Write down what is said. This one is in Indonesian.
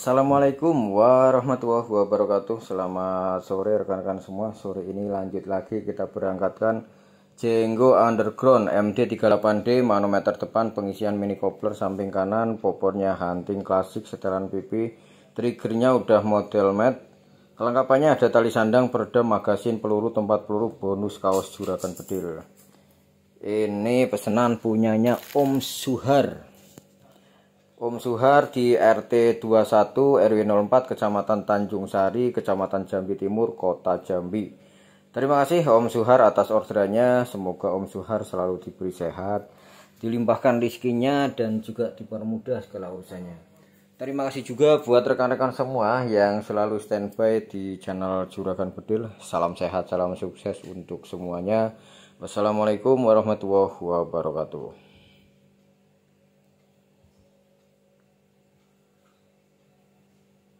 Assalamualaikum warahmatullahi wabarakatuh Selamat sore rekan-rekan semua Sore ini lanjut lagi kita berangkatkan Jenggo Underground MD38D manometer depan pengisian mini coupler samping kanan Popornya hunting klasik setelan pipi Triggernya udah model matte Kelengkapannya ada tali sandang, peredam, magasin, peluru, tempat peluru, bonus kaos juragan bedil Ini pesanan punyanya Om Suhar Om Suhar di RT 21 RW 04 Kecamatan Tanjung Sari, Kecamatan Jambi Timur, Kota Jambi. Terima kasih Om Suhar atas orderannya. Semoga Om Suhar selalu diberi sehat, dilimpahkan rizkinya dan juga dipermudah segala urusannya. Terima kasih juga buat rekan-rekan semua yang selalu standby di channel Juragan Bedil. Salam sehat, salam sukses untuk semuanya. Wassalamualaikum warahmatullahi wabarakatuh.